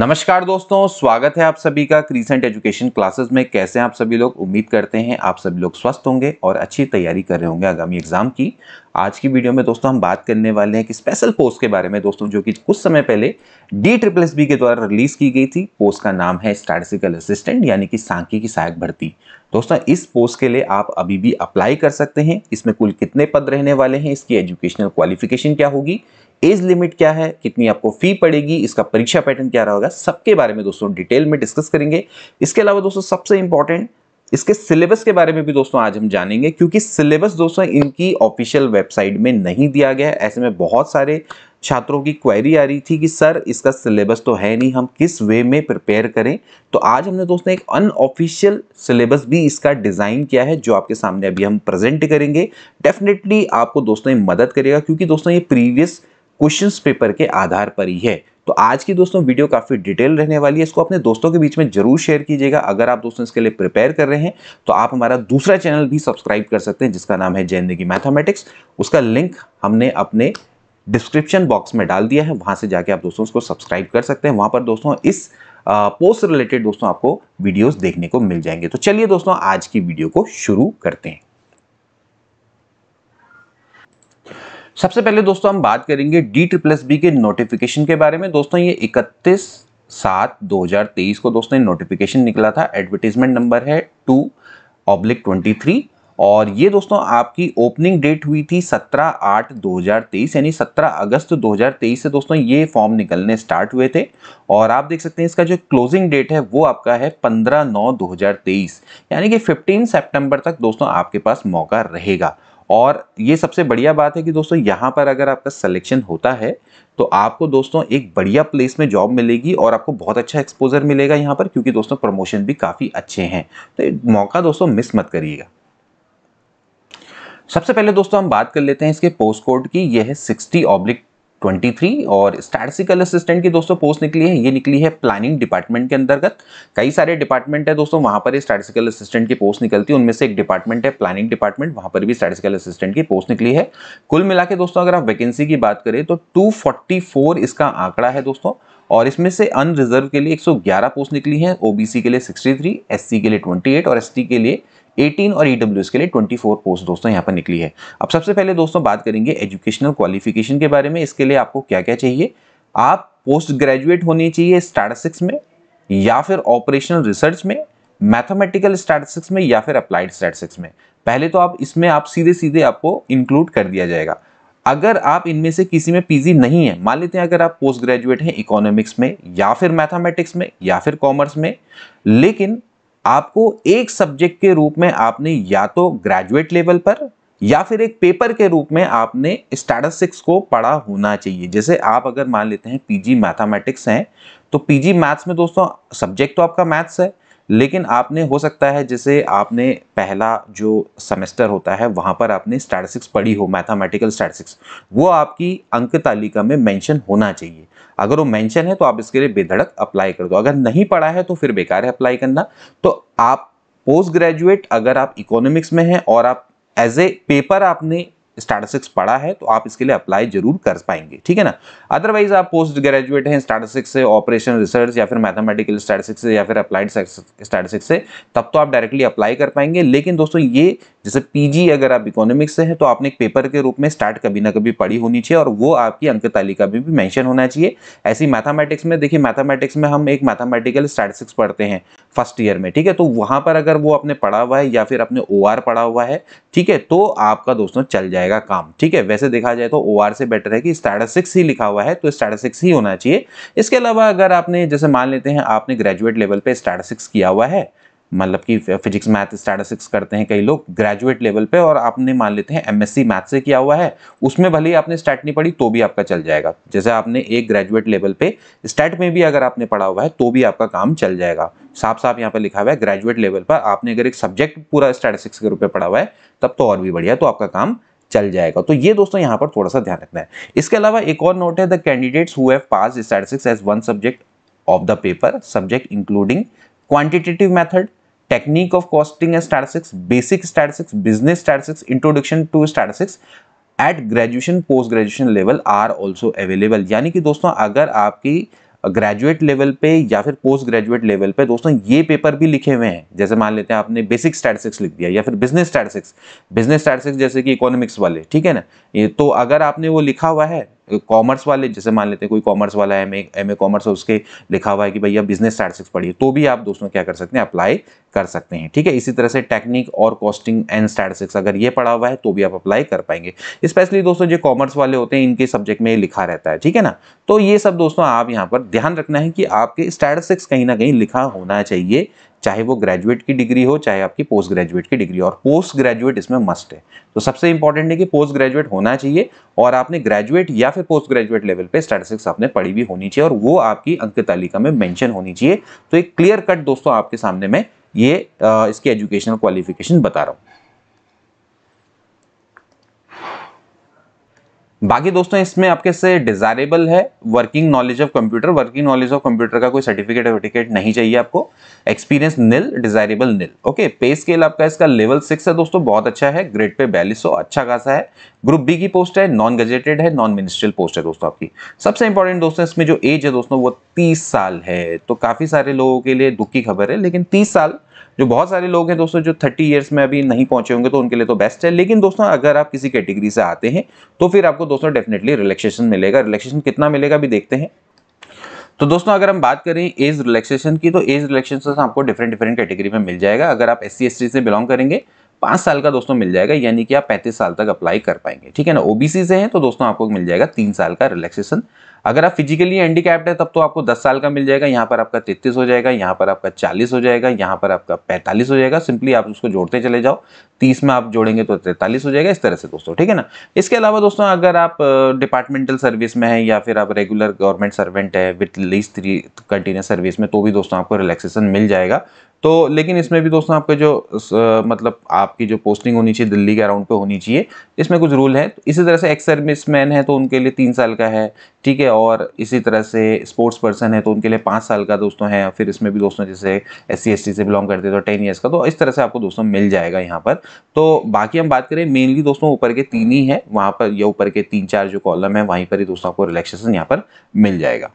नमस्कार दोस्तों स्वागत है आप सभी का क्रीसेंट एजुकेशन क्लासेस में कैसे आप सभी लोग उम्मीद करते हैं आप सभी लोग स्वस्थ होंगे और अच्छी तैयारी कर रहे होंगे आगामी एग्जाम की आज की वीडियो में दोस्तों हम बात करने वाले हैं कि स्पेशल पोस्ट के बारे में दोस्तों जो कि कुछ समय पहले डी ट्रिपल एस बी के द्वारा रिलीज की गई थी पोस्ट का नाम है स्टैटिस्टिकल असिस्टेंट यानी कि सांख्यिकी सहायक भर्ती दोस्तों इस पोस्ट के लिए आप अभी भी अप्लाई कर सकते हैं इसमें कुल कितने पद रहने वाले हैं इसकी एजुकेशनल क्वालिफिकेशन क्या होगी एज लिमिट क्या है कितनी आपको फी पड़ेगी इसका परीक्षा पैटर्न क्या रहेगा सबके बारे में दोस्तों डिटेल में डिस्कस करेंगे इसके अलावा दोस्तों सबसे इंपॉर्टेंट इसके सिलेबस के बारे में भी दोस्तों आज हम जानेंगे क्योंकि सिलेबस दोस्तों इनकी ऑफिशियल वेबसाइट में नहीं दिया गया है ऐसे में बहुत सारे छात्रों की क्वेरी आ रही थी कि सर इसका सिलेबस तो है नहीं हम किस वे में प्रिपेयर करें तो आज हमने दोस्तों एक अनऑफिशियल सिलेबस भी इसका डिज़ाइन किया है जो आपके सामने अभी हम प्रेजेंट करेंगे डेफिनेटली आपको दोस्तों मदद करेगा क्योंकि दोस्तों ये प्रीवियस क्वेश्चंस पेपर के आधार पर ही है तो आज की दोस्तों वीडियो काफ़ी डिटेल रहने वाली है इसको अपने दोस्तों के बीच में जरूर शेयर कीजिएगा अगर आप दोस्तों इसके लिए प्रिपेयर कर रहे हैं तो आप हमारा दूसरा चैनल भी सब्सक्राइब कर सकते हैं जिसका नाम है जैनदगी मैथमेटिक्स उसका लिंक हमने अपने डिस्क्रिप्शन बॉक्स में डाल दिया है वहाँ से जाके आप दोस्तों उसको सब्सक्राइब कर सकते हैं वहाँ पर दोस्तों इस पोस्ट रिलेटेड दोस्तों आपको वीडियोस देखने को मिल जाएंगे तो चलिए दोस्तों आज की वीडियो को शुरू करते हैं सबसे पहले दोस्तों हम बात करेंगे डी ट्रिप्लस बी के नोटिफिकेशन के बारे में दोस्तों ये 31 सात 2023 को दोस्तों नोटिफिकेशन निकला था एडवर्टीजमेंट नंबर है टू ऑब्लिक ट्वेंटी और ये दोस्तों आपकी ओपनिंग डेट हुई थी 17 आठ 2023 यानी 17 अगस्त 2023 से दोस्तों ये फॉर्म निकलने स्टार्ट हुए थे और आप देख सकते हैं इसका जो क्लोजिंग डेट है वो आपका है 15 नौ 2023 यानी कि 15 सितंबर तक दोस्तों आपके पास मौका रहेगा और ये सबसे बढ़िया बात है कि दोस्तों यहाँ पर अगर आपका सिलेक्शन होता है तो आपको दोस्तों एक बढ़िया प्लेस में जॉब मिलेगी और आपको बहुत अच्छा एक्सपोजर मिलेगा यहाँ पर क्योंकि दोस्तों प्रमोशन भी काफ़ी अच्छे हैं तो मौका दोस्तों मिस मत करिएगा सबसे पहले दोस्तों हम बात कर लेते हैं इसके पोस्ट कोड की यह है सिक्सटी ऑब्लिक 23 और स्टैटिकल असिस्टेंट की दोस्तों पोस्ट निकली है ये निकली है प्लानिंग डिपार्टमेंट के अंतर्गत कई सारे डिपार्टमेंट है दोस्तों वहां पर स्टैटिकल असिस्टेंट की पोस्ट निकलती है उनमें से एक डिपार्टमेंट है प्लानिंग डिपार्टमेंट वहां पर भी स्टैटिकल असिस्टेंट की पोस्ट निकली है कुल मिला दोस्तों अगर आप वैकेंसी की बात करें तो टू इसका आंकड़ा है दोस्तों और इसमें से अनरिजर्व के लिए 111 पोस्ट निकली हैं ओबीसी के लिए 63, एससी के लिए 28 और एसटी के लिए 18 और ईडब्ल्यू e के लिए 24 पोस्ट दोस्तों यहाँ पर निकली है अब सबसे पहले दोस्तों बात करेंगे एजुकेशनल क्वालिफिकेशन के बारे में इसके लिए आपको क्या क्या चाहिए आप पोस्ट ग्रेजुएट होनी चाहिए स्टैटिस्टिक्स में या फिर ऑपरेशनल रिसर्च में मैथमेटिकल स्टैटिस्टिक्स में या फिर अप्लाइड स्टैटिस्टिक्स में पहले तो आप इसमें आप सीधे सीधे आपको इंक्लूड कर दिया जाएगा अगर आप इनमें से किसी में पीजी नहीं है मान लेते हैं अगर आप पोस्ट ग्रेजुएट हैं इकोनॉमिक्स में या फिर मैथमेटिक्स में या फिर कॉमर्स में लेकिन आपको एक सब्जेक्ट के रूप में आपने या तो ग्रेजुएट लेवल पर या फिर एक पेपर के रूप में आपने स्टैटिस्टिक्स को पढ़ा होना चाहिए जैसे आप अगर मान लेते हैं पीजी मैथमेटिक्स हैं तो पीजी मैथ्स में दोस्तों सब्जेक्ट तो आपका मैथ्स है लेकिन आपने हो सकता है जैसे आपने पहला जो सेमेस्टर होता है वहाँ पर आपने स्टैटिस्टिक्स पढ़ी हो मैथमेटिकल स्टैटिस्टिक्स वो आपकी अंक तालिका में मेंशन होना चाहिए अगर वो मेंशन है तो आप इसके लिए बेधड़क अप्लाई कर दो अगर नहीं पढ़ा है तो फिर बेकार है अप्लाई करना तो आप पोस्ट ग्रेजुएट अगर आप इकोनॉमिक्स में हैं और आप एज ए पेपर आपने स्टार्टर पढ़ा है तो आप इसके लिए अप्लाई जरूर कर पाएंगे ठीक है ना अदरवाइज आप पोस्ट ग्रेजुएट हैं स्टार्टर से ऑपरेशन रिसर्च या फिर मैथमेटिकल स्टैटिस्टिक्स से या फिर अप्लाइड स्टैटिस्टिक्स से तब तो आप डायरेक्टली अप्लाई कर पाएंगे लेकिन दोस्तों ये जैसे पीजी अगर आप इकोनॉमिक्स से हैं तो आपने एक पेपर के रूप में स्टार्ट कभी ना कभी पढ़ी होनी चाहिए और वो आपकी अंक तालिका में भी मैंशन होना चाहिए ऐसी मैथामेटिक्स में देखिए मैथामेटिक्स में हम एक मैथामेटिकल स्टैटिक्स पढ़ते हैं फर्स्ट ईयर में ठीक है तो वहाँ पर अगर वो आपने पढ़ा हुआ है या फिर आपने ओ पढ़ा हुआ है ठीक है तो आपका दोस्तों चल जाएगा काम ठीक है वैसे देखा जाए तो ओ से बेटर है कि स्टैटसिक्स ही लिखा हुआ है तो स्टैटिस्टिक्स ही होना चाहिए इसके अलावा अगर आपने जैसे मान लेते हैं आपने ग्रेजुएट लेवल पर स्टैटिस्टिक्स किया हुआ है मतलब कि फिजिक्स मैथ स्टैटिस्टिक्स करते हैं कई लोग ग्रेजुएट लेवल पे और आपने मान लेते हैं एमएससी मैथ से किया हुआ है उसमें भले ही आपने स्टैट नहीं पढ़ी तो भी आपका चल जाएगा जैसे आपने एक ग्रेजुएट लेवल पे स्टैट में भी अगर आपने पढ़ा हुआ है तो भी आपका काम चल जाएगा साफ साफ यहाँ पर लिखा हुआ है ग्रेजुएट लेवल पर आपने अगर एक सब्जेक्ट पूरा स्टैटिस्टिक्स के रूप में पढ़ा हुआ है तब तो और भी बढ़िया तो आपका काम चल जाएगा तो ये दोस्तों यहाँ पर थोड़ा सा ध्यान रखना है इसके अलावा एक और नोट है the candidates who have pass statistics as one subject of the paper subject including quantitative method technique of costing and statistics, basic statistics, business statistics, introduction to statistics at graduation post graduation level are also available यानी कि दोस्तों अगर आपकी graduate level पे या फिर post graduate level पे दोस्तों ये पेपर भी लिखे हुए हैं जैसे मान लेते हैं आपने बेसिक स्टैटिस्टिक्स लिख दिया या फिर बिजनेस स्टैटिस्टिक्स बिजनेस स्टैटिस्टिक्स जैसे कि इकोनॉमिक्स वाले ठीक है ना ये तो अगर आपने वो लिखा हुआ है कॉमर्स वाले जैसे मान लेते हैं कोई कॉमर्स वाला एम एम ए कॉमर्स है उसके लिखा हुआ है कि भैया बिजनेस स्टैटिस्टिक्स पढ़िए तो भी आप दोस्तों क्या कर सकते हैं अप्लाई कर सकते हैं ठीक है इसी तरह से टेक्निक और कॉस्टिंग एंड स्टैटिस्टिक्स अगर ये पढ़ा हुआ है तो भी आप अप्लाई कर पाएंगे स्पेशली दोस्तों जो कॉमर्स वाले होते हैं इनके सब्जेक्ट में लिखा रहता है ठीक है ना तो ये सब दोस्तों आप यहाँ पर ध्यान रखना है कि आपके स्टैटिस्टिक्स कहीं ना कहीं लिखा होना चाहिए चाहे वो ग्रेजुएट की डिग्री हो चाहे आपकी पोस्ट ग्रेजुएट की डिग्री हो और पोस्ट ग्रेजुएट इसमें मस्ट है तो सबसे इंपॉर्टेंट है कि पोस्ट ग्रेजुएट होना चाहिए और आपने ग्रेजुएट या फिर पोस्ट ग्रेजुएट लेवल पे स्टैटिस्टिक्स आपने पढ़ी भी होनी चाहिए और वो आपकी अंक तालिका में मैंशन होनी चाहिए तो एक क्लियर कट दोस्तों आपके सामने में ये इसकी एजुकेशनल क्वालिफिकेशन बता रहा हूँ बाकी दोस्तों इसमें आपके से डिजायरेबल है working knowledge of computer working knowledge of computer का कोई सर्टिफिकेट वर्टिफिकेट नहीं चाहिए आपको experience nil desirable nil okay pay scale आपका इसका लेवल सिक्स है दोस्तों बहुत अच्छा है ग्रेड पे बयालीस अच्छा खासा है ग्रुप बी की पोस्ट है नॉन गजेटेड है नॉन मिनिस्ट्रियल पोस्ट है दोस्तों आपकी सबसे इंपॉर्टेंट दोस्तों इसमें जो एज है दोस्तों वो तीस साल है तो काफ़ी सारे लोगों के लिए दुख की खबर है लेकिन तीस साल जो बहुत सारे लोग हैं दोस्तों जो थर्टी ईयर्स में अभी नहीं पहुंचे होंगे तो उनके लिए तो बेस्ट है लेकिन दोस्तों अगर आप किसी कैटेगरी से आते हैं तो फिर आपको दोस्तों डेफिनेटली रिलैक्सेशन मिलेगा रिलैक्सेशन कितना मिलेगा भी देखते हैं तो दोस्तों अगर हम बात करें एज रिलैक्सेशन की तो एज रिलैक्सेशन आपको डिफरेंट डिफरेंट कैटेगरी में मिल जाएगा अगर आप एस सी से बिलोंग करेंगे पाँच साल का दोस्तों मिल जाएगा यानी कि आप पैंतीस साल तक अप्लाई कर पाएंगे ठीक है ना ओबीसी से हैं तो दोस्तों आपको मिल जाएगा तीन साल का रिलैक्सेशन अगर आप फिजिकली हैंडीकैप्ड है तब तो आपको दस साल का मिल जाएगा यहाँ पर आपका तैतीस हो जाएगा यहाँ पर आपका चालीस हो जाएगा यहाँ पर आपका पैंतालीस हो जाएगा सिंपली आप उसको जोड़ते चले जाओ तीस में आप जोड़ेंगे तो तैंतालीस हो जाएगा इस तरह से दोस्तों ठीक है ना इसके अलावा दोस्तों अगर आप डिपार्टमेंटल सर्विस में है या फिर आप रेगुलर गवर्नमेंट सर्वेंट है with least three continuous service में तो भी दोस्तों आपको रिलैक्सेशन मिल जाएगा तो लेकिन इसमें भी दोस्तों आपके जो स, मतलब आपकी जो पोस्टिंग होनी चाहिए दिल्ली के अराउंड पे होनी चाहिए इसमें कुछ रूल है तो इसी तरह से एक्स सर्विस मैन है तो उनके लिए तीन साल का है ठीक है और इसी तरह से स्पोर्ट्स पर्सन है तो उनके लिए पाँच साल का दोस्तों है फिर इसमें भी दोस्तों जैसे एस सी से बिलोंग करते तो टेन ईयर्स का तो इस तरह से आपको दोस्तों मिल जाएगा यहाँ पर तो बाकी हम बात करें मेनली दोस्तों ऊपर के तीन ही है वहाँ पर या ऊपर के तीन चार जो कॉलम है वहीं पर ही दोस्तों आपको रिलैक्सेशन यहाँ पर मिल जाएगा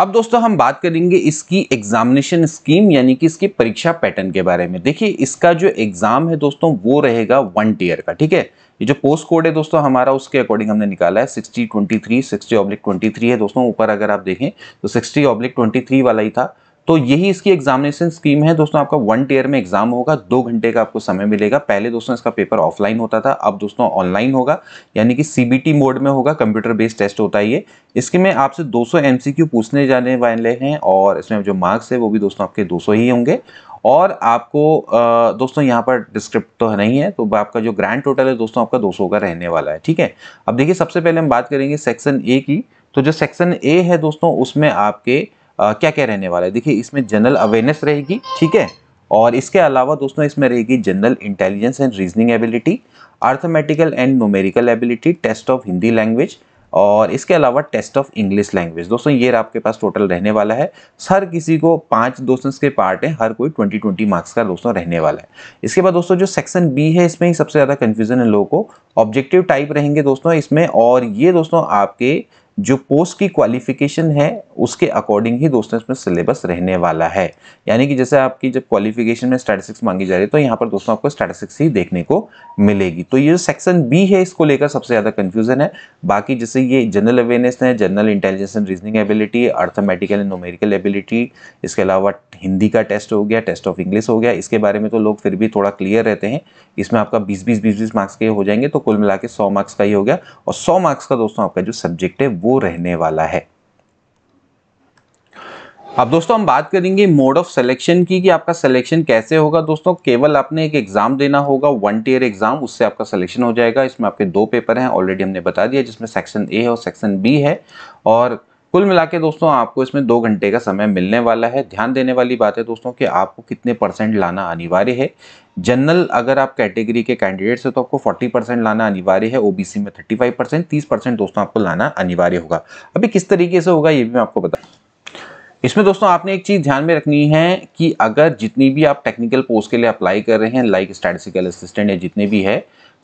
अब दोस्तों हम बात करेंगे इसकी एग्जामिनेशन स्कीम यानी कि इसकी परीक्षा पैटर्न के बारे में देखिए इसका जो एग्जाम है दोस्तों वो रहेगा वन टीयर का ठीक है ये जो पोस्ट कोड है दोस्तों हमारा उसके अकॉर्डिंग हमने निकाला है sixty twenty three sixty oblique twenty three है दोस्तों ऊपर अगर आप देखें तो सिक्सटी ऑब्लिक ट्वेंटी थ्री वाला ही था तो यही इसकी एग्जामिनेशन स्कीम है दोस्तों आपका वन टेयर में एग्जाम होगा दो घंटे का आपको समय मिलेगा पहले दोस्तों इसका पेपर ऑफलाइन होता था अब दोस्तों ऑनलाइन होगा यानी कि सीबीटी मोड में होगा कंप्यूटर बेस्ड टेस्ट होता है ये इसके में आपसे 200 एमसीक्यू पूछने जाने वाले हैं और इसमें जो मार्क्स है वो भी दोस्तों आपके दो ही होंगे और आपको दोस्तों यहाँ पर डिस्क्रिप्ट तो नहीं है तो आपका जो ग्रैंड टोटल है दोस्तों आपका दो का रहने वाला है ठीक है अब देखिए सबसे पहले हम बात करेंगे सेक्शन ए की तो जो सेक्शन ए है दोस्तों उसमें आपके क्या क्या रहने वाला है देखिए इसमें जनरल अवेयरनेस रहेगी ठीक है और इसके अलावा दोस्तों इसमें रहेगी general intelligence and reasoning ability arithmetical and numerical ability test of Hindi language और इसके अलावा टेस्ट ऑफ इंग्लिश लैंग्वेज दोस्तों ये आपके पास टोटल रहने वाला है हर किसी को पांच दोस्तों के पार्ट हैं हर कोई 20 20 मार्क्स का दोस्तों रहने वाला है इसके बाद दोस्तों जो सेक्शन बी है इसमें ही सबसे ज़्यादा कन्फ्यूजन है लोगों को ऑब्जेक्टिव टाइप रहेंगे दोस्तों इसमें और ये दोस्तों आपके जो पोस्ट की क्वालिफिकेशन है उसके अकॉर्डिंग ही दोस्तों इसमें सिलेबस रहने वाला है यानी कि जैसे आपकी जब क्वालिफिकेशन में स्टैटिस्टिक्स मांगी जा रही है तो यहाँ पर दोस्तों आपको स्टैटिस्टिक्स ही देखने को मिलेगी तो ये सेक्शन बी है इसको लेकर सबसे ज़्यादा कन्फ्यूजन है बाकी जैसे ये जनरल अवेयरनेस है general intelligence and reasoning ability arithmetical and numerical ability इसके अलावा हिंदी का टेस्ट हो गया टेस्ट ऑफ इंग्लिश हो गया इसके बारे में तो लोग फिर भी थोड़ा क्लियर रहते हैं इसमें आपका बीस बीस बीस बीस मार्क्स के हो जाएंगे तो कुल मिला के सौ मार्क्स का ही हो गया और सौ मार्क्स का दोस्तों आपका जो सब्जेक्ट है वो रहने वाला है अब दोस्तों हम बात करेंगे मोड ऑफ सिलेक्शन की कि आपका सिलेक्शन कैसे होगा दोस्तों केवल आपने एक एग्जाम देना होगा वन टीयर एग्जाम उससे आपका सिलेक्शन हो जाएगा इसमें आपके दो पेपर हैं ऑलरेडी हमने बता दिया जिसमें सेक्शन ए है और सेक्शन बी है और कुल मिला के दोस्तों आपको इसमें दो घंटे का समय मिलने वाला है ध्यान देने वाली बात है दोस्तों कि आपको कितने परसेंट लाना अनिवार्य है जनरल अगर आप कैटेगरी के कैंडिडेट्स हैं तो आपको 40 परसेंट लाना अनिवार्य है ओबीसी में 35 परसेंट तीस परसेंट दोस्तों आपको लाना अनिवार्य होगा अभी किस तरीके से होगा ये भी मैं आपको बताऊँ इसमें दोस्तों आपने एक चीज़ ध्यान में रखनी है कि अगर जितनी भी आप टेक्निकल पोस्ट के लिए अप्लाई कर रहे हैं लाइक स्टैटिस्टिकल असिस्टेंट या जितने भी है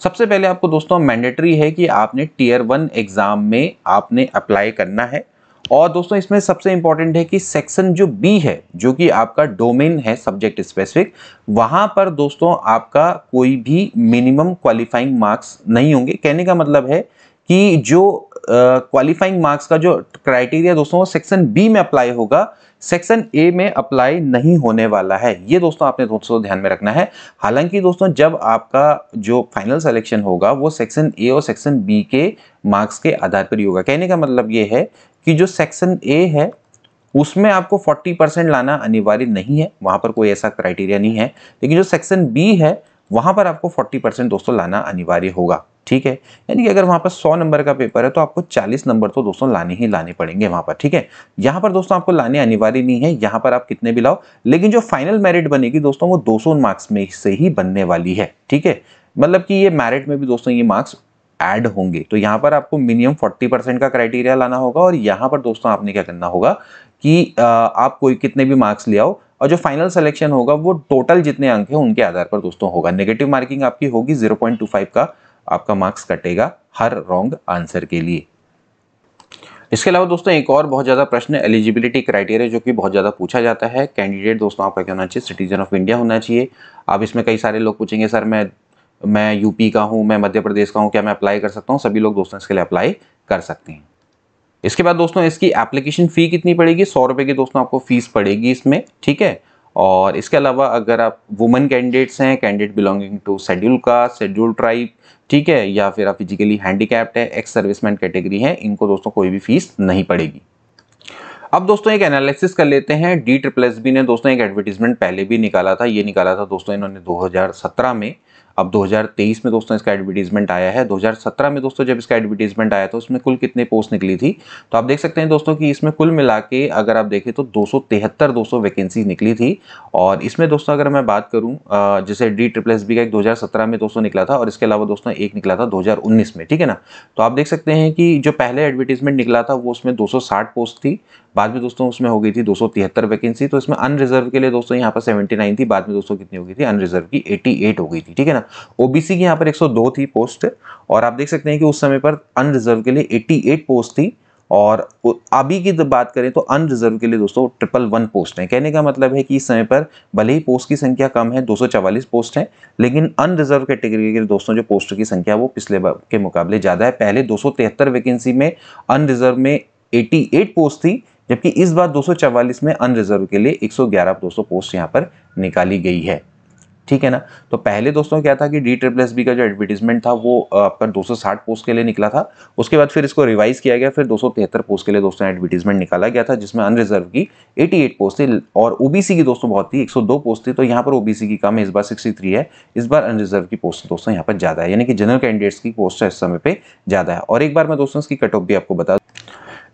सबसे पहले आपको दोस्तों मैंडेटरी है कि आपने टीयर वन एग्ज़ाम में आपने अप्लाई करना है और दोस्तों इसमें सबसे इंपॉर्टेंट है कि सेक्शन जो बी है जो कि आपका डोमेन है सब्जेक्ट स्पेसिफिक वहां पर दोस्तों आपका कोई भी मिनिमम क्वालिफाइंग मार्क्स नहीं होंगे कहने का मतलब है कि जो क्वालिफाइंग मार्क्स का जो क्राइटेरिया दोस्तों वो सेक्शन बी में अप्लाई होगा सेक्शन ए में अप्लाई नहीं होने वाला है ये दोस्तों आपने दोस्तों ध्यान में रखना है हालांकि दोस्तों जब आपका जो फाइनल सिलेक्शन होगा वो सेक्शन ए और सेक्शन बी के मार्क्स के आधार पर ही होगा कहने का मतलब ये है कि जो सेक्शन ए है उसमें आपको 40 परसेंट लाना अनिवार्य नहीं है वहाँ पर कोई ऐसा क्राइटेरिया नहीं है लेकिन जो सेक्शन बी है वहाँ पर आपको 40 परसेंट दोस्तों लाना अनिवार्य होगा ठीक है यानी कि अगर वहाँ पर 100 नंबर का पेपर है तो आपको 40 नंबर तो दोस्तों लाने ही लाने पड़ेंगे वहाँ पर ठीक है यहाँ पर दोस्तों आपको लाने अनिवार्य नहीं है यहाँ पर आप कितने भी लाओ लेकिन जो फाइनल मेरिट बनेगी दोस्तों वो 200 मार्क्स में से ही बनने वाली है ठीक है मतलब कि ये मेरिट में भी दोस्तों ये मार्क्स एड होंगे तो यहाँ पर आपको मिनिमम फोर्टी परसेंट का क्राइटेरिया लाना होगा और यहाँ पर दोस्तों आपने क्या करना होगा कि आप कोई कितने भी मार्क्स ले आओ और जो फाइनल सिलेक्शन होगा वो टोटल जितने अंक हैं उनके आधार पर दोस्तों होगा नेगेटिव मार्किंग आपकी होगी फाइव का आपका मार्क्स कटेगा हर रॉन्ग आंसर के लिए इसके अलावा दोस्तों एक और बहुत ज़्यादा प्रश्न एलिजिबिलिटी क्राइटेरिया जो कि बहुत ज़्यादा पूछा जाता है कैंडिडेट दोस्तों आपका क्या होना चाहिए सिटीजन ऑफ इंडिया होना चाहिए आप इसमें कई सारे लोग पूछेंगे सर मैं मैं यूपी का हूँ मैं मध्य प्रदेश का हूँ क्या मैं अप्लाई कर सकता हूँ सभी लोग दोस्तों इसके लिए अप्लाई कर सकते हैं इसके बाद दोस्तों इसकी एप्लीकेशन फ़ी कितनी पड़ेगी सौ रुपये की दोस्तों आपको फ़ीस पड़ेगी इसमें ठीक है और इसके अलावा अगर आप वुमेन कैंडिडेट्स हैं candidate belonging to schedule caste schedule tribe ठीक है या फिर आप फिजिकली हैंडीकैप्ड है एक्स सर्विसमैन कैटेगरी है इनको दोस्तों कोई भी फीस नहीं पड़ेगी अब दोस्तों एक एनालिसिस कर लेते हैं डी ट्रिपल एस बी ने दोस्तों एक एडवर्टीजमेंट पहले भी निकाला था ये निकाला था दोस्तों इन्होंने 2017 में अब 2023 में दोस्तों इसका एडवर्टीजमेंट आया है 2017 में दोस्तों जब इसका एडवर्टीजमेंट आया था उसमें कुल कितने पोस्ट निकली थी तो आप देख सकते हैं दोस्तों कि इसमें कुल मिला के अगर आप देखें तो दो सौ वैकेंसी निकली थी और इसमें दोस्तों अगर मैं बात करूँ जैसे डी ट्रिपल एस बी का एक दो में दोस्तों निकला था और इसके अलावा दोस्तों एक निकला था दो में ठीक है ना तो आप देख सकते हैं कि जो पहले एडवर्टीजमेंट निकला था वो उसमें दो पोस्ट थी बाद में दोस्तों उसमें हो गई थी दो वैकेंसी तो इसमें अनरिजर्व के लिए दोस्तों यहाँ पर सेवेंटी थी बाद में दोस्तों कितनी हो गई थी अनरिजर्व की एटी हो गई थी ठीक है ना ओबीसी की यहाँ पर एक थी पोस्ट और आप देख सकते हैं कि उस समय पर अनरिजर्व के लिए एट्टी पोस्ट थी और अभी की बात करें तो अनरिजर्व के लिए दोस्तों ट्रिपल वन पोस्ट हैं कहने का मतलब है कि इस समय पर भले ही पोस्ट की संख्या कम है 244 पोस्ट हैं लेकिन अनरिजर्व कैटेगरी के दोस्तों जो पोस्ट की संख्या वो पिछले के मुकाबले ज़्यादा है पहले दो वैकेंसी में अनरिजर्व में 88 पोस्ट थी जबकि इस बार 244 में अनरिजर्व के लिए 111 दोस्तों पोस्ट यहाँ पर निकाली गई है ठीक है ना तो पहले दोस्तों क्या था कि डी ट्रिपल एस बी का जो एडवर्टीजमेंट था वो आपका 260 पोस्ट के लिए निकला था उसके बाद फिर इसको रिवाइज किया गया फिर 273 पोस्ट के लिए दोस्तों एडवर्टीजमेंट निकाला गया था जिसमें अनरिजर्व की 88 पोस्ट थी और ओबीसी की दोस्तों बहुत थी 102 पोस्ट थी तो यहाँ पर ओबीसी की कम है इस बार सिक्सटी है इस बार अनरिजर्व की पोस्ट दोस्तों यहाँ पर ज़्यादा है यानी कि जनरल कैंडिडेट्स की पोस्ट इस समय पर ज़्यादा है और एक बार मैं दोस्तों इसकी कट ऑफ भी आपको बता दूँ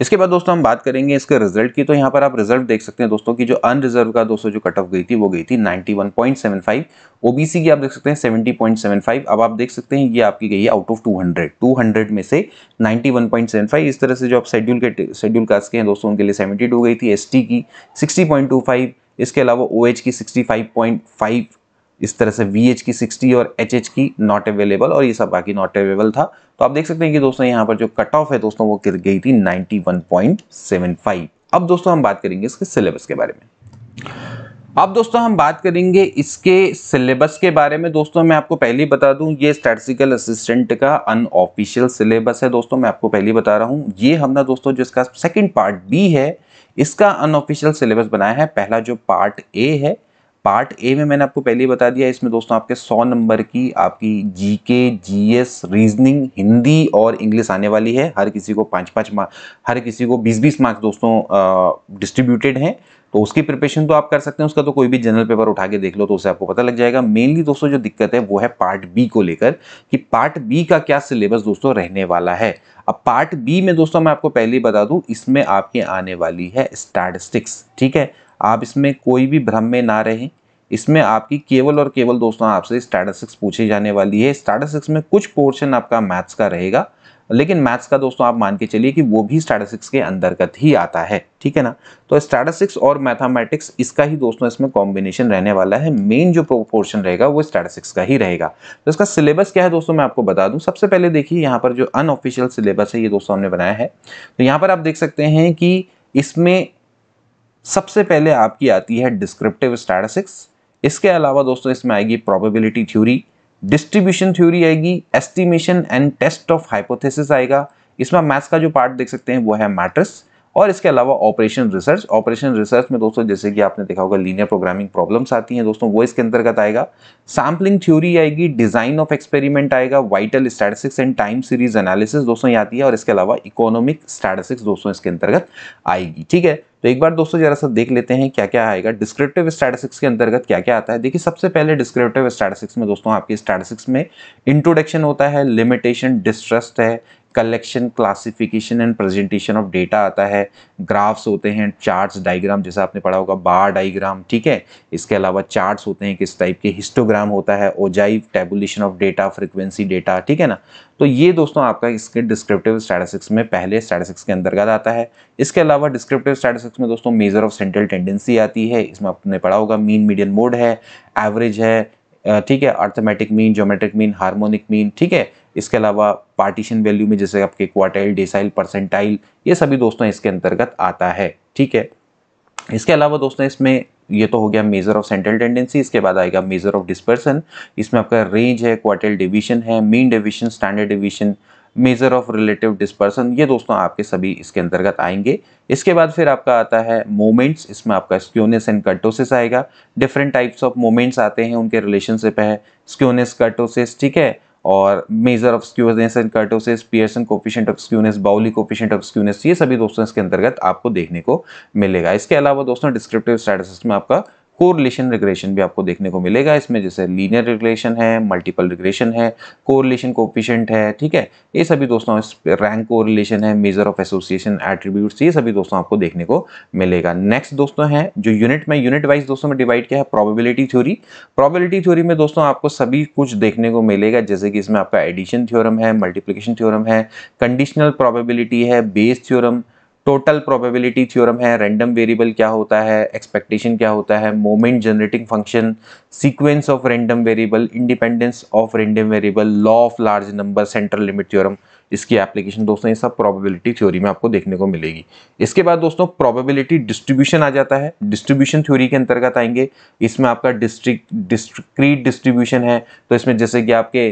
इसके बाद दोस्तों हम बात करेंगे इसके रिजल्ट की तो यहाँ पर आप रिजल्ट देख सकते हैं दोस्तों की जो अनरिजर्व का दोस्तों जो कट ऑफ गई थी वो गई थी नाइनटी ओबीसी की आप देख सकते हैं फाइव अब आप देख सकते हैं ये आपकी गई है आउट ऑफ 200 200 में से 91.75 इस तरह से जो आप शेड्यूल के शेड्यूल कास्ट के हैं दोस्तों उनके लिए 72 गई थी एसटी की 60.25 इसके अलावा ओ OH की 65.5 इस तरह से वी की सिक्सटी और एच की नॉट अवेलेबल और ये सब बाकी नॉट अवेलेबल था तो आप देख सकते हैं कि दोस्तों यहाँ पर जो कट ऑफ है दोस्तों वो गिर गई थी 91.75 अब दोस्तों हम बात करेंगे इसके सिलेबस के बारे में अब दोस्तों हम बात करेंगे इसके सिलेबस के बारे में दोस्तों मैं आपको पहले ही बता दूं ये स्टैटिकल असिस्टेंट का अनऑफिशियल सिलेबस है दोस्तों मैं आपको पहले ही बता रहा हूं ये हमने दोस्तों जो इसका सेकंड पार्ट बी है इसका अनऑफिशियल सिलेबस बनाया है पहला जो पार्ट ए है पार्ट ए में मैंने आपको पहले ही बता दिया इसमें दोस्तों आपके 100 नंबर की आपकी जीके जीएस रीजनिंग हिंदी और इंग्लिश आने वाली है हर किसी को पाँच पाँच मार्क हर किसी को बीस बीस मार्क्स दोस्तों डिस्ट्रीब्यूटेड हैं तो उसकी प्रिपरेशन तो आप कर सकते हैं उसका तो कोई भी जनरल पेपर उठा के देख लो तो उससे आपको पता लग जाएगा मेनली दोस्तों जो दिक्कत है वो है पार्ट बी को लेकर कि पार्ट बी का क्या सिलेबस दोस्तों रहने वाला है अब पार्ट बी में दोस्तों मैं आपको पहले ही बता दूं इसमें आपके आने वाली है स्टैटिस्टिक्स ठीक है आप इसमें कोई भी भ्रम में ना रहें इसमें आपकी केवल और केवल दोस्तों आपसे स्टैटिस्टिक्स पूछी जाने वाली है स्टैटिस्टिक्स में कुछ पोर्शन आपका मैथ्स का रहेगा लेकिन मैथ्स का दोस्तों आप मान के चलिए कि वो भी स्टैटिस्टिक्स के अंतर्गत ही आता है ठीक है ना तो स्टैटिस्टिक्स और मैथमेटिक्स इसका ही दोस्तों इसमें कॉम्बिनेशन रहने वाला है मेन जो पोर्शन रहेगा वो स्टैटिस्टिक्स का ही रहेगा तो इसका सिलेबस क्या है दोस्तों मैं आपको बता दूं सबसे पहले देखिए यहाँ पर जो अनऑफिशियल सिलेबस है ये दोस्तों हमने बनाया है तो यहाँ पर आप देख सकते हैं कि इसमें सबसे पहले आपकी आती है डिस्क्रिप्टिव स्टैटिस्टिक्स इसके अलावा दोस्तों इसमें आएगी प्रोबेबिलिटी थ्योरी डिस्ट्रीब्यूशन थ्योरी आएगी estimation and test of hypothesis आएगा इसमें मैथ्स का जो पार्ट देख सकते हैं वो है मैट्रिक्स और इसके अलावा ऑपरेशन रिसर्च ऑपरेशन रिसर्च में दोस्तों जैसे कि आपने देखा होगा लीनियर प्रोग्रामिंग प्रॉब्लम्स आती हैं दोस्तों वो इसके अंतर्गत आएगा सैम्पलिंग थ्योरी आएगी डिजाइन ऑफ एक्सपेरिमेंट आएगा vital statistics and time series analysis दोस्तों ये आती है और इसके अलावा इकोनॉमिक स्टैटिस्टिक्स दोस्तों इसके अंतर्गत आएगी ठीक है तो एक बार दोस्तों जरा सा देख लेते हैं क्या क्या आएगा डिस्क्रिप्टिव स्टैटिस्टिक्स के अंतर्गत क्या क्या आता है देखिए सबसे पहले डिस्क्रिप्टिव स्टैटिस्टिक्स में दोस्तों आपकी स्टैटिस्टिक्स में इंट्रोडक्शन होता है लिमिटेशन डिस्ट्रस्ट है collection classification and presentation of data आता है ग्राफ्स होते हैं चार्ट्स डायग्राम जैसा आपने पढ़ा होगा बार डायग्राम ठीक है इसके अलावा चार्ट्स होते हैं किस टाइप के हिस्टोग्राम होता है ogive tabulation of data frequency data ठीक है ना तो ये दोस्तों आपका इसके डिस्क्रिप्टिव स्टैटिस्टिक्स में पहले स्टैटिस्टिक्स के अंतर्गत आता है इसके अलावा डिस्क्रिप्टिव स्टैटिस्टिक्स में दोस्तों मेजर ऑफ सेंट्रल टेंडेंसी आती है इसमें आपने पढ़ा होगा मीन मीडियम मोड है एवरेज है ठीक है arithmetic mean geometric mean harmonic mean ठीक है इसके अलावा पार्टीशन वैल्यू में जैसे आपके क्वार्टाइल डिसाइल परसेंटाइल ये सभी दोस्तों इसके अंतर्गत आता है ठीक है इसके अलावा दोस्तों इसमें ये तो हो गया मेजर ऑफ सेंट्रल टेंडेंसी इसके बाद आएगा मेजर ऑफ डिस्पर्सन इसमें आपका रेंज है क्वार्टल डिवीजन है mean division standard division measure of relative dispersion ये दोस्तों आपके सभी इसके अंतर्गत आएंगे इसके बाद फिर आपका आता है मोमेंट्स इसमें आपका स्क्योनेस एंड कर्टोसिस आएगा डिफरेंट टाइप्स ऑफ मोमेंट्स आते हैं उनके रिलेशनशिप है स्क्योनेस कर्टोसिस ठीक है और measure of skewness and kurtosis Pearson coefficient of skewness Bowley coefficient of skewness ये सभी दोस्तों इसके अंतर्गत आपको देखने को मिलेगा इसके अलावा दोस्तों डिस्क्रिप्टिव स्टैटिस्टिक्स में आपका कोरिलेशन रिग्रेशन भी आपको देखने को मिलेगा इसमें जैसे लीनियर रिग्रेशन है मल्टीपल रिग्रेशन है कोरिलेशन कोपिशेंट है ठीक है ये सभी दोस्तों रैंक कोरिलेशन है मेजर ऑफ एसोसिएशन एट्रीब्यूट ये सभी दोस्तों आपको देखने को मिलेगा नेक्स्ट दोस्तों है जो यूनिट में यूनिट वाइज दोस्तों में डिवाइड किया है प्रॉबिलिटी थ्योरी प्रॉबिलिटी थ्योरी में दोस्तों आपको सभी कुछ देखने को मिलेगा जैसे कि इसमें आपका एडिशन थ्योरम है मल्टीप्लीकेशन थ्योरम है कंडीशनल प्रॉबिलिटी है base theorem total probability theorem है रैंडम वेरिएबल क्या होता है एक्सपेक्टेशन क्या होता है moment generating function sequence of random variable independence of random variable law of large number central limit theorem इसकी एप्लीकेशन दोस्तों ये सब प्रोबेबिलिटी थ्योरी में आपको देखने को मिलेगी इसके बाद दोस्तों प्रोबेबिलिटी डिस्ट्रीब्यूशन आ जाता है डिस्ट्रीब्यूशन थ्योरी के अंतर्गत आएंगे इसमें आपका डिस्ट्रिक्ट डिस्क्रीट डिस्ट्रीब्यूशन है तो इसमें जैसे कि आपके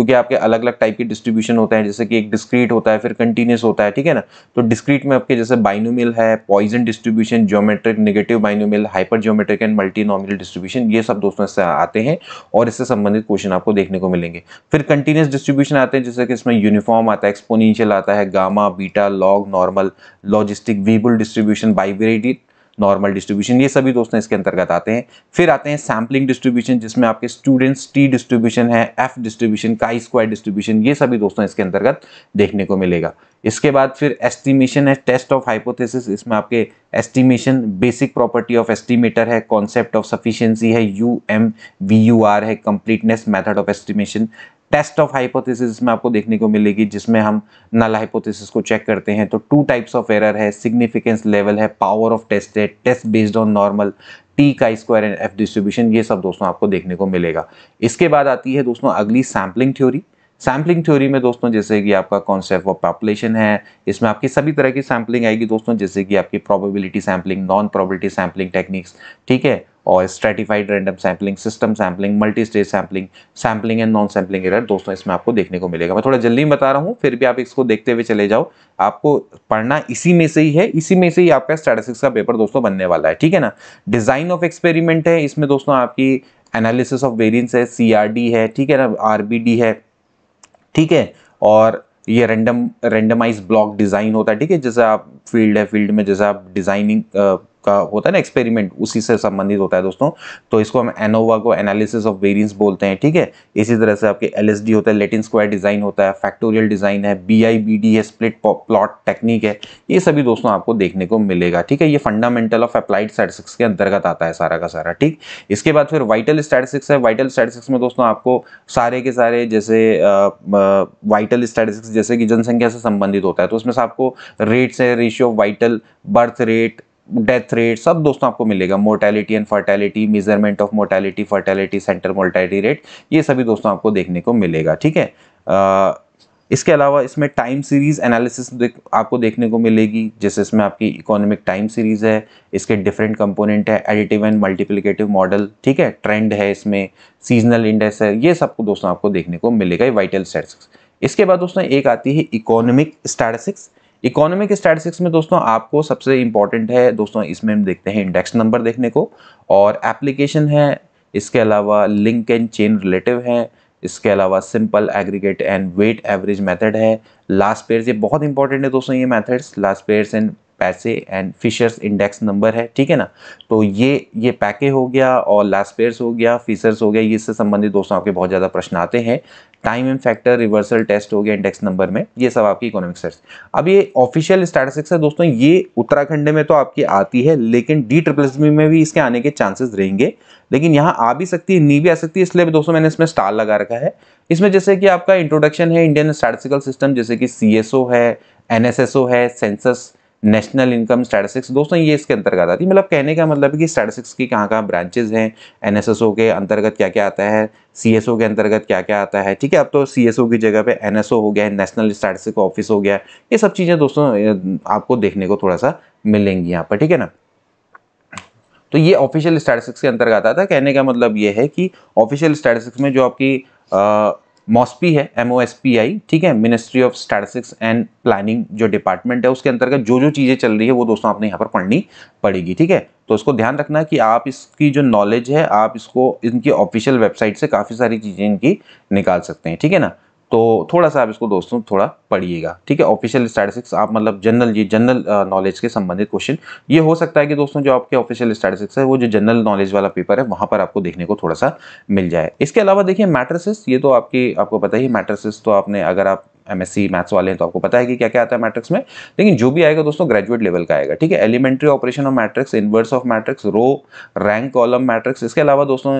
क्योंकि आपके अलग अलग टाइप के डिस्ट्रीब्यूशन होते हैं जैसे कि एक डिस्क्रीट होता है फिर कंटिन्यूस होता है ठीक है ना तो डिस्क्रीट में आपके जैसे बाइनोमिल है Poisson distribution geometric negative binomial hypergeometric and multinomial distribution ये सब दोस्तों इससे आते हैं और इससे संबंधित क्वेश्चन आपको देखने को मिलेंगे फिर कंटिन्यूस डिस्ट्रीब्यूशन आते हैं जैसे कि इसमें यूनिफॉर्म आता है एक्सपोनशियल आता है gamma beta log normal logistic Weibull distribution bivariate normal distribution ये सभी दोस्तों इसके अंतर्गत आते हैं फिर आते हैं सैम्पलिंग डिस्ट्रीब्यूशन जिसमें आपके स्टूडेंट्स टी डिस्ट्रीब्यूशन है F distribution chi square distribution ये सभी दोस्तों इसके अंतर्गत देखने को मिलेगा इसके बाद फिर एस्टिमेशन है टेस्ट ऑफ हाइपोथेसिस इसमें आपके estimation basic property of estimator है कॉन्सेप्ट ऑफ सफिशियंसी है U M V U R है completeness method of estimation test of hypothesis में आपको देखने को मिलेगी जिसमें हम नल हाइपोथेसिस को चेक करते हैं तो टू टाइप्स ऑफ एरर है सिग्निफिकेंस लेवल है पावर ऑफ टेस्ट है test based on normal t का स्क्वायर एंड एफ डिस्ट्रीब्यूशन ये सब दोस्तों आपको देखने को मिलेगा इसके बाद आती है दोस्तों अगली सैम्पलिंग थ्योरी सैम्पलिंग थ्योरी में दोस्तों जैसे कि आपका कॉन्सेप्ट ऑफ पॉपुलेशन है इसमें आपकी सभी तरह की सैम्पलिंग आएगी दोस्तों जैसे कि आपकी probability sampling non probability sampling techniques ठीक है और stratified random sampling system sampling multi stage sampling sampling and non sampling error दोस्तों इसमें आपको देखने को मिलेगा मैं थोड़ा जल्दी बता रहा हूँ फिर भी आप इसको देखते हुए चले जाओ आपको पढ़ना इसी में से ही है इसी में से ही आपका स्टैटिस्टिक्स का पेपर दोस्तों बनने वाला है ठीक है ना डिज़ाइन ऑफ एक्सपेरिमेंट है इसमें दोस्तों आपकी एनालिसिस ऑफ वेरियंस है सी है ठीक है ना आर है ठीक है और ये रैंडम रेंडमाइज ब्लॉक डिज़ाइन होता है ठीक है जैसे आप फील्ड है फील्ड में जैसे आप डिज़ाइनिंग का होता है ना एक्सपेरिमेंट उसी से संबंधित होता है दोस्तों तो इसको हम एनोवा को एनालिसिस ऑफ वेरिएंस बोलते हैं ठीक है इसी तरह से आपके एलएसडी होता है लेटिन स्क्वायर डिज़ाइन होता है फैक्टोरियल डिज़ाइन है बी आई है स्प्लिट प्लॉट टेक्निक है ये सभी दोस्तों आपको देखने को मिलेगा ठीक है ये फंडामेंटल ऑफ अप्लाइड स्टैटिस्टिक्स के अंतर्गत आता है सारा का सारा ठीक इसके बाद फिर वाइटल स्टैटिस्टिक्स है वाइटल स्टैटिस्टिक्स में दोस्तों आपको सारे के सारे जैसे वाइटल स्टैटिस्टिक्स जैसे कि जनसंख्या से संबंधित होता है तो उसमें से आपको रेट्स है ratio vital birth rate death rate सब दोस्तों आपको मिलेगा mortality and fertility measurement of mortality fertility center mortality rate ये सभी दोस्तों आपको देखने को मिलेगा ठीक है इसके अलावा इसमें टाइम सीरीज़ एनालिसिस आपको देखने को मिलेगी जैसे इसमें आपकी इकोनॉमिक टाइम सीरीज़ है इसके डिफरेंट कंपोनेंट है एडिटिव एंड मल्टीप्लिकेटिव मॉडल ठीक है ट्रेंड है इसमें सीजनल इंडेक्स है ये सबको दोस्तों आपको देखने को मिलेगा वाइटल स्टैटिस्टिक्स इसके बाद दोस्तों एक आती है इकोनॉमिक स्टैटिस्टिक्स इकोनॉमिक स्टैटिस्टिक्स में दोस्तों आपको सबसे इंपॉर्टेंट है दोस्तों इसमें हम देखते हैं इंडेक्स नंबर देखने को और एप्लीकेशन है इसके अलावा लिंक एंड चेन रिलेटिव है इसके अलावा simple aggregate and weight average method है लास्ट पेयर्स ये बहुत इंपॉर्टेंट है दोस्तों ये methods Laspeyres and Paasche and Fisher's index number है ठीक है ना तो ये ये पैके हो गया और लास्पेयर्स हो गया फिशर्स हो गया ये इससे संबंधित दोस्तों आपके बहुत ज़्यादा प्रश्न आते हैं time and factor reversal test हो गया इंडेक्स नंबर में ये सब आपकी इकोनॉमिक सर्च अब ये ऑफिशियल स्टैटिस्टिक्स है दोस्तों ये उत्तराखंड में तो आपकी आती है लेकिन डी ट्रिपल एस में भी इसके आने के चांसेस रहेंगे लेकिन यहाँ आ भी सकती है नहीं भी आ सकती है इसलिए भी दोस्तों मैंने इसमें स्टार लगा रखा है इसमें जैसे कि आपका इंट्रोडक्शन है इंडियन स्टैटिस्टिकल सिस्टम जैसे कि सी है एन है सेंसस नेशनल इनकम स्टैटिस्टिक्स दोस्तों ये इसके अंतर्गत आती है मतलब कहने का मतलब है कि स्टैटिस्टिक्स की कहाँ कहाँ ब्रांचेज हैं एनएसएसओ के अंतर्गत क्या क्या आता है सीएसओ के अंतर्गत क्या क्या आता है ठीक है अब तो सीएसओ की जगह पे एनएसओ हो गया है नेशनल स्टैटिस्टिक ऑफिस हो गया ये सब चीज़ें दोस्तों आपको देखने को थोड़ा सा मिलेंगी यहाँ पर ठीक है ना तो ये ऑफिशियल स्टैटिस्टिक्स के अंतर्गत आता है कहने का मतलब ये है कि ऑफिशियल स्टैटिस्टिक्स में जो आपकी मॉस्पी है M O S P I ठीक है ministry of statistics and planning जो डिपार्टमेंट है उसके अंतर्गत जो जो चीज़ें चल रही है वो दोस्तों आपने यहाँ पर पढ़नी पड़ेगी ठीक है तो उसको ध्यान रखना कि आप इसकी जो नॉलेज है आप इसको इनकी ऑफिशियल वेबसाइट से काफ़ी सारी चीज़ें इनकी निकाल सकते हैं ठीक है ना तो थोड़ा सा आप इसको दोस्तों थोड़ा पढ़िएगा ठीक है ऑफिशियल स्टैटिस्टिक्स आप मतलब जनरल ये जनरल नॉलेज के संबंधित क्वेश्चन ये हो सकता है कि दोस्तों जो आपके ऑफिशियल स्टैटिस्टिक्स है वो जो जनरल नॉलेज वाला पेपर है वहाँ पर आपको देखने को थोड़ा सा मिल जाए इसके अलावा देखिए मैट्रसिस ये तो आपकी आपको पता ही मैट्रसिस तो आपने अगर आप एमएससी मैथ्स वाले हैं तो आपको पता है कि क्या क्या आता है मैट्रिक्स में लेकिन जो भी आएगा दोस्तों ग्रेजुएट लेवल का आएगा ठीक है elementary operation of matrix inverse of matrix row rank column matrix इसके अलावा दोस्तों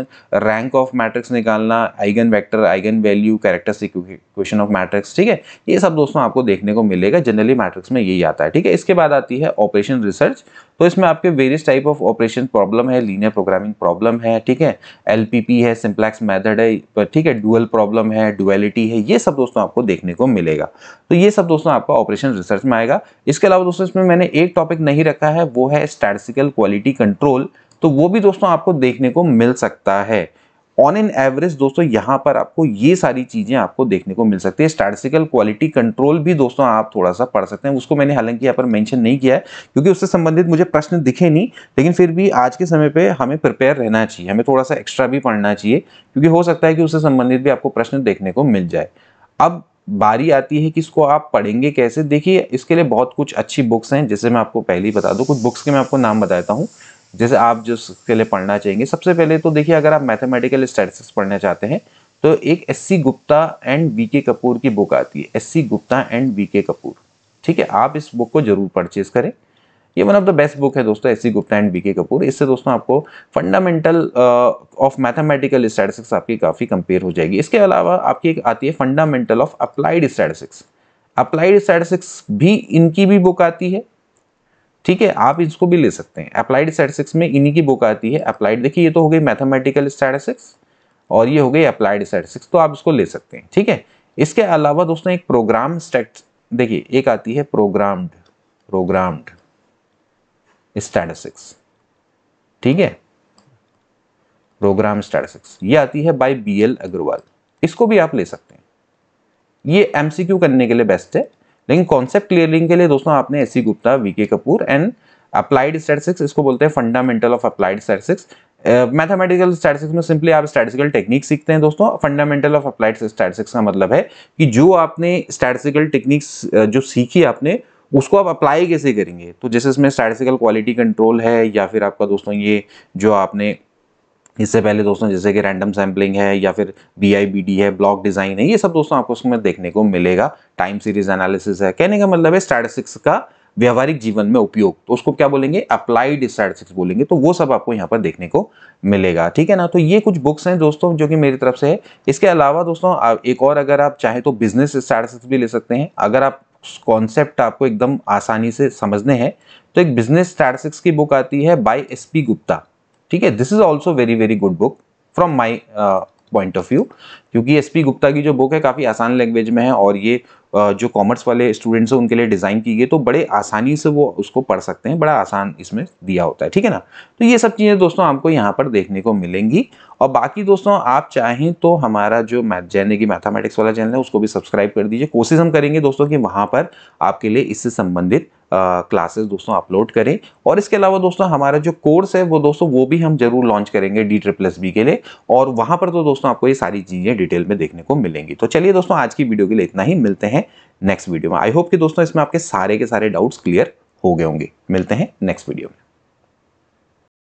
रैंक ऑफ मैट्रिक्स निकालना eigen vector eigen value character equation of matrix ठीक है ये सब दोस्तों आपको देखने को मिलेगा जनरली मैट्रिक्स में यही आता है ठीक है इसके बाद आती है ऑपरेशन रिसर्च तो इसमें आपके various type of operation problem है लीनियर प्रोग्रामिंग प्रॉब्लम है ठीक है एल है सिंप्लेक्स मैथड है तो ठीक है डुअल प्रॉब्लम है डुअलिटी है ये सब दोस्तों आपको देखने को मिलेगा तो ये सब दोस्तों आपका ऑपरेशन रिसर्च में आएगा इसके अलावा दोस्तों इसमें मैंने एक टॉपिक नहीं रखा है वो है स्टैटिकल क्वालिटी कंट्रोल तो वो भी दोस्तों आपको देखने को मिल सकता है ऑन एन एवरेज दोस्तों यहाँ पर आपको ये सारी चीज़ें आपको देखने को मिल सकती है स्टैटिस्टिकल क्वालिटी कंट्रोल भी दोस्तों आप थोड़ा सा पढ़ सकते हैं उसको मैंने हालांकि यहाँ पर मैंशन नहीं किया है क्योंकि उससे संबंधित मुझे प्रश्न दिखे नहीं लेकिन फिर भी आज के समय पर हमें प्रिपेयर रहना चाहिए हमें थोड़ा सा एक्स्ट्रा भी पढ़ना चाहिए क्योंकि हो सकता है कि उससे संबंधित भी आपको प्रश्न देखने को मिल जाए अब बारी आती है कि इसको आप पढ़ेंगे कैसे देखिए इसके लिए बहुत कुछ अच्छी बुक्स हैं जैसे मैं आपको पहले ही बता दूं कुछ बुक्स के मैं आपको नाम बताता हूँ जैसे आप जिसके लिए पढ़ना चाहेंगे सबसे पहले तो देखिए अगर आप मैथमेटिकल स्टैटिस्टिक्स पढ़ना चाहते हैं तो एक S C Gupta and V K Kapoor की बुक आती है S C Gupta and V K Kapoor ठीक है आप इस बुक को जरूर परचेज करें ये one of the best book है दोस्तों S C Gupta and B K Kapoor इससे दोस्तों आपको फंडामेंटल ऑफ मैथमेटिकल स्टैटिस्टिक्स आपकी काफ़ी कंपेयर हो जाएगी इसके अलावा आपकी एक आती है fundamental of applied statistics applied statistics भी इनकी भी बुक आती है ठीक है आप इसको भी ले सकते हैं अप्लाइड स्टैटिस्टिक्स में इन्हीं की बुक आती है अप्लाइड देखिए ये तो हो गई मैथमेटिकल स्टैटिस्टिक्स और ये हो गई अप्लाइड स्टैटिस्टिक्स तो आप इसको ले सकते हैं ठीक है इसके अलावा दोस्तों एक प्रोग्राम स्टेट देखिए एक आती है प्रोग्राम्ड प्रोग्राम्ड स्टैटिस्टिक्स ठीक है प्रोग्राम स्टैटिस्टिक्स ये आती है बाय बी एल अग्रवाल इसको भी आप ले सकते हैं ये एमसीक्यू करने के लिए बेस्ट है लेकिन कॉन्सेप्ट क्लियरिंग के लिए दोस्तों आपने S Gupta V K Kapoor and applied statistics इसको बोलते हैं fundamental of applied statistics mathematical statistics में सिंपली आप स्टैटिस्टिकल टेक्निक सीखते हैं दोस्तों फंडामेंटल ऑफ अप्लाइड स्टैटिस्टिक्स का मतलब है कि जो आपने स्टैटिस्टिकल टेक्निक्स जो सीखी आपने उसको आप अप्लाई कैसे करेंगे तो जैसे इसमें स्टैटिस्टिकल क्वालिटी कंट्रोल है या फिर आपका दोस्तों ये जो आपने इससे पहले दोस्तों जैसे कि रैंडम सैम्पलिंग है या फिर बी है ब्लॉक डिज़ाइन है ये सब दोस्तों आपको उसमें देखने को मिलेगा टाइम सीरीज एनालिसिस है कहने का मतलब है स्टैटिस्टिक्स का व्यवहारिक जीवन में उपयोग तो उसको क्या बोलेंगे अप्लाइड स्टैटिस्टिक्स बोलेंगे तो वो सब आपको यहाँ पर देखने को मिलेगा ठीक है ना तो ये कुछ बुक्स हैं दोस्तों जो कि मेरी तरफ से है इसके अलावा दोस्तों एक और अगर आप चाहें तो बिजनेस स्टैटिस्टिक्स भी ले सकते हैं अगर आप कॉन्सेप्ट आपको एकदम आसानी से समझने हैं तो एक बिजनेस स्टैटिस्टिक्स की बुक आती है बाय एस पी गुप्ता ठीक है this is also very very good book from my point of view क्योंकि एस पी गुप्ता की जो बुक है काफ़ी आसान लैंग्वेज में है और ये uh, जो कॉमर्स वाले स्टूडेंट्स हैं उनके लिए डिज़ाइन की गई तो बड़े आसानी से वो उसको पढ़ सकते हैं बड़ा आसान इसमें दिया होता है ठीक है ना तो ये सब चीज़ें दोस्तों आपको यहाँ पर देखने को मिलेंगी और बाकी दोस्तों आप चाहें तो हमारा जो मैथ जैन की मैथामेटिक्स वाला चैनल है उसको भी सब्सक्राइब कर दीजिए कोशिश हम करेंगे दोस्तों कि वहाँ पर आपके लिए इससे संबंधित क्लासेस दोस्तों अपलोड करें और इसके अलावा दोस्तों हमारा जो कोर्स है वो दोस्तों वो भी हम जरूर लॉन्च करेंगे डी ट्रिप्लस बी के लिए और वहां पर तो दोस्तों आपको ये सारी चीज़ें डिटेल में देखने को मिलेंगी तो चलिए दोस्तों आज की वीडियो के लिए इतना ही मिलते हैं नेक्स्ट वीडियो में आई होप कि दोस्तों इसमें आपके सारे के सारे डाउट्स क्लियर हो गए होंगे मिलते हैं नेक्स्ट वीडियो में